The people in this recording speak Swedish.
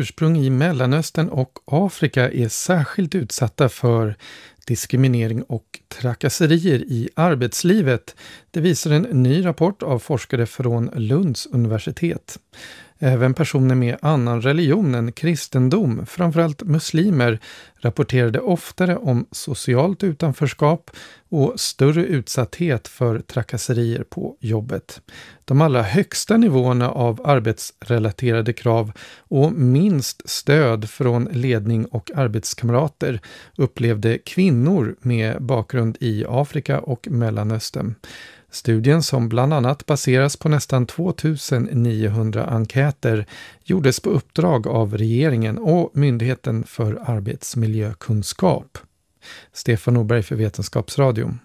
ursprung i Mellanöstern och Afrika är särskilt utsatta för diskriminering och trakasserier i arbetslivet. Det visar en ny rapport av forskare från Lunds universitet. Även personer med annan religion än kristendom, framförallt muslimer, rapporterade oftare om socialt utanförskap och större utsatthet för trakasserier på jobbet. De allra högsta nivåerna av arbetsrelaterade krav och minst stöd från ledning och arbetskamrater upplevde kvinnor kvinnor med bakgrund i Afrika och Mellanöstern. Studien, som bland annat baseras på nästan 2900 enkäter, gjordes på uppdrag av regeringen och Myndigheten för arbetsmiljökunskap. Stefan Norberg för Vetenskapsradion.